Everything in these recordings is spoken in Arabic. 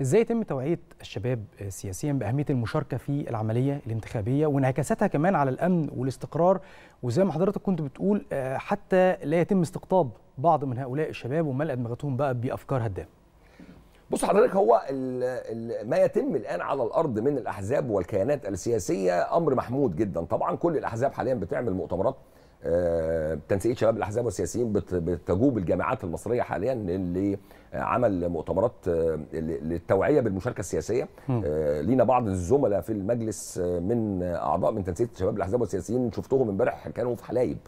ازاي يتم توعيه الشباب سياسيا باهميه المشاركه في العمليه الانتخابيه وانعكاساتها كمان على الامن والاستقرار وزي ما حضرتك كنت بتقول آه، حتى لا يتم استقطاب بعض من هؤلاء الشباب وملء دماغتهم بقى بافكار هدامه بص حضرتك هو ال ال ما يتم الان على الارض من الاحزاب والكيانات السياسيه امر محمود جدا طبعا كل الاحزاب حاليا بتعمل مؤتمرات آه، تنسيقيه شباب الاحزاب والسياسيين بتجوب الجامعات المصريه حاليا عمل مؤتمرات آه، للتوعيه بالمشاركه السياسيه آه، لينا بعض الزملاء في المجلس من اعضاء من تنسيقيه شباب الاحزاب والسياسيين شفتهم امبارح كانوا في حلايب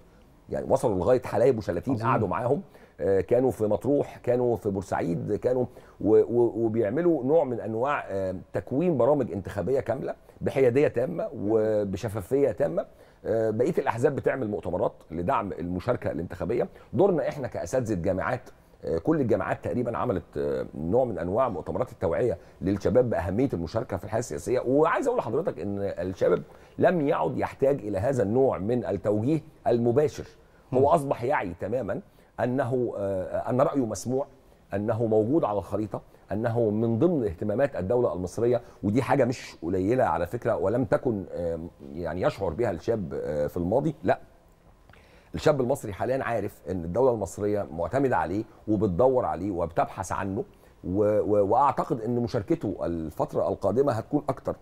يعني وصلوا لغايه حلايب وشلاتين قعدوا معاهم آه، كانوا في مطروح كانوا في بورسعيد كانوا وبيعملوا نوع من انواع آه، تكوين برامج انتخابيه كامله بحياديه تامه وبشفافيه تامه آه، بقيه الاحزاب بتعمل مؤتمرات لدعم المشاركه الانتخابيه دورنا احنا كاساتذه جامعات آه، كل الجامعات تقريبا عملت آه، نوع من انواع مؤتمرات التوعيه للشباب باهميه المشاركه في الحياه السياسيه وعايز اقول لحضرتك ان الشباب لم يعد يحتاج الى هذا النوع من التوجيه المباشر هو اصبح يعي تماما انه آه، ان رايه مسموع انه موجود على الخريطه انه من ضمن اهتمامات الدوله المصريه ودي حاجه مش قليله على فكره ولم تكن يعني يشعر بها الشاب في الماضي لا الشاب المصري حاليا عارف ان الدوله المصريه معتمده عليه وبتدور عليه وبتبحث عنه و... و... واعتقد ان مشاركته الفتره القادمه هتكون اكتر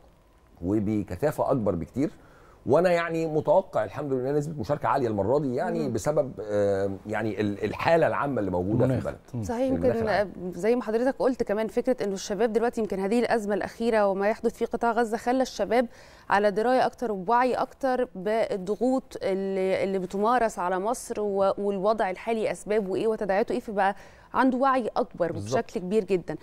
وبكثافه اكبر بكتير وانا يعني متوقع الحمد لله نسبه مشاركه عاليه المره دي يعني مم. بسبب يعني الحاله العامه اللي موجوده مم. في البلد صحيح يمكن زي ما حضرتك قلت كمان فكره انه الشباب دلوقتي يمكن هذه الازمه الاخيره وما يحدث في قطاع غزه خلى الشباب على درايه اكتر ووعي اكتر بالضغوط اللي, اللي بتمارس على مصر والوضع الحالي اسبابه ايه وتداعياته ايه فبقى عنده وعي اكبر بالزبط. بشكل كبير جدا